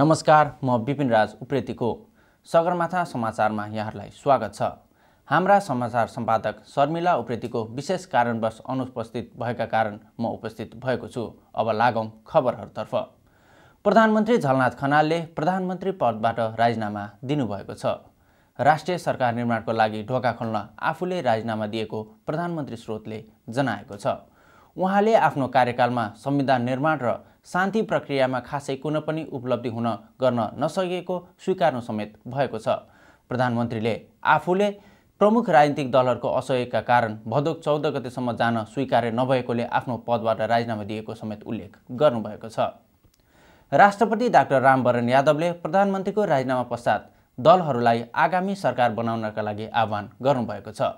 नमस्कार म विपिन राज उप्रेतीको सगरमाथा समाचारमा यहाँहरूलाई स्वागत छ हाम्रा समाचार सम्पादक शर्मिला उप्रेतीको विशेष कारणवश अनुपस्थित भएका कारण म उपस्थित भएको छु अब लागौँ खबरहरूतर्फ प्रधानमन्त्री झलनाथ खनालले प्रधानमन्त्री पदबाट राजीनामा दिनुभएको छ राष्ट्रिय सरकार निर्माणको लागि ढोका खोल्न आफूले राजीनामा दिएको प्रधानमन्त्री स्रोतले जनाएको छ उहाँले आफ्नो कार्यकालमा संविधान निर्माण र शान्ति प्रक्रियामा खासै कुनै पनि उपलब्धि हुन गर्न नसकेको स्वीकार्नु समेत भएको छ प्रधानमन्त्रीले आफूले प्रमुख राजनीतिक दलहरूको असहयोगका कारण भदौ चौध गतेसम्म जान स्वीकार्य नभएकोले आफ्नो पदबाट राजीनामा दिएको समेत उल्लेख गर्नुभएको छ राष्ट्रपति डाक्टर रामवरण यादवले प्रधानमन्त्रीको राजीनामा पश्चात दलहरूलाई आगामी सरकार बनाउनका लागि आह्वान गर्नुभएको छ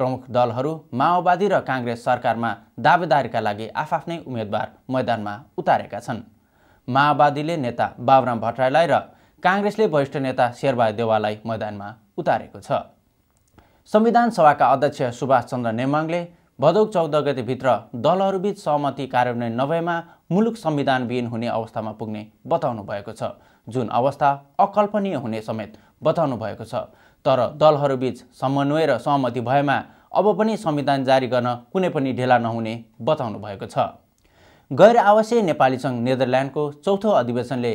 प्रमुख दलहरू माओवादी र काङ्ग्रेस सरकारमा दावेदारीका लागि आफ्नै उम्मेद्वार मैदानमा उतारेका छन् माओवादीले नेता बाबुराम भट्टराईलाई र काङ्ग्रेसले वरिष्ठ नेता शेरबहादुर देवाललाई मैदानमा उतारेको छ संविधान सभाका अध्यक्ष सुभाष चन्द्र नेमाङले भदौ चौध गतिभित्र दलहरूबीच सहमति कार्यान्वयन नभएमा मुलुक संविधानविहीन हुने अवस्थामा पुग्ने बताउनु भएको छ जुन अवस्था अकल्पनीय हुने समेत बताउनु भएको छ तर दलहरूबीच समन्वय र सहमति भएमा अब पनि संविधान जारी गर्न कुनै पनि ढेला नहुने बताउनु भएको छ गैर आवासीय नेपाली सङ्घ नेदरल्यान्डको चौथो अधिवेशनले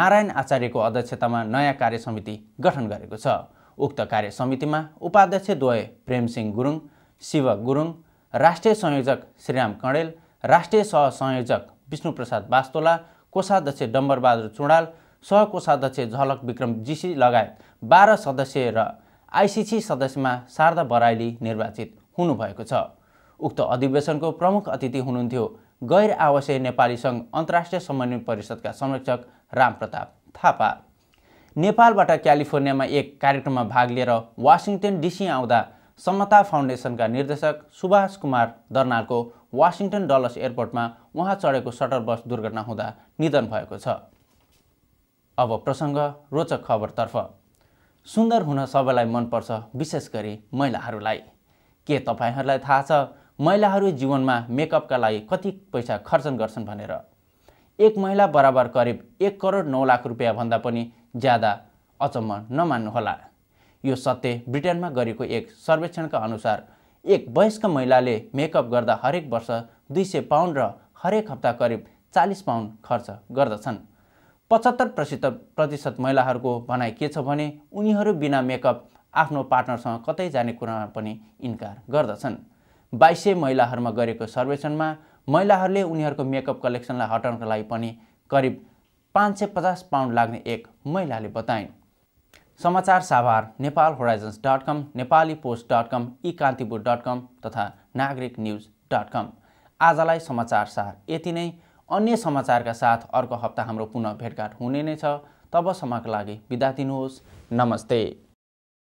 नारायण आचार्यको अध्यक्षतामा नयाँ कार्य समिति गठन गरेको छ उक्त कार्य समितिमा उपाध्यक्षद्वय प्रेमसिंह गुरुङ शिव गुरुङ राष्ट्रिय संयोजक श्रीराम कणेल राष्ट्रिय सहसंयोजक विष्णुप्रसाद बास्तोला कोषाध्यक्ष डम्बरबहादुर चुँडाल सहकोषाध्यक्ष झलक विक्रम जीसी लगायत बाह्र सदस्य र आइसिसी सदस्यमा शारदा बराइली निर्वाचित हुनुभएको छ उक्त अधिवेशनको प्रमुख अतिथि हुनुहुन्थ्यो गैर आवासीय नेपाली सङ्घ अन्तर्राष्ट्रिय समन्वय परिषदका संरक्षक रामप्रताप थापा नेपालबाट क्यालिफोर्नियामा एक कार्यक्रममा भाग लिएर वासिङटन डिसी आउँदा समता फाउन्डेसनका निर्देशक सुभाष कुमार दर्नालको वासिङटन डलस एयरपोर्टमा उहाँ चढेको सटर बस दुर्घटना हुँदा निधन भएको छ अब प्रसङ्ग रोचक खबरतर्फ सुन्दर हुन सबैलाई मनपर्छ विशेष गरी महिलाहरूलाई के तपाईँहरूलाई थाहा छ महिलाहरू जीवनमा मेकअपका लागि कति पैसा खर्चन गर्छन् भनेर एक महिला बराबर करिब एक करोड नौ लाख रुपियाँभन्दा पनि ज्यादा अचम्म नमान्नुहोला यो सत्य ब्रिटेनमा गरेको एक सर्वेक्षणका अनुसार एक वयस्क महिलाले मेकअप गर्दा हरेक वर्ष दुई सय पाउन्ड र हरेक हप्ता करिब चालिस पाउन्ड खर्च गर्दछन् पचहत्तर प्रतिशत प्रतिशत महिलाहरूको भनाइ के छ भने उनीहरू बिना मेकअप आफ्नो पार्टनरसँग कतै जाने कुरामा पनि इन्कार गर्दछन् बाइस सय महिलाहरूमा गरेको सर्वेक्षणमा महिलाहरूले उनीहरूको मेकअप कलेक्सनलाई हटाउनका लागि पनि करिब पाँच सय पचास पाउन्ड लाग्ने एक महिलाले बताइन् समाचार साभार Nepal Horizons dot com Nepali Post dot com e Kantipur dot com तथा नागरिक न्युज डट कम आजलाई समाचार सार यति नै अन्य समाचारका साथ अर्को हप्ता हाम्रो पुनः भेटघाट हुने नै छ तबसम्मका लागि बिदा दिनुहोस् नमस्ते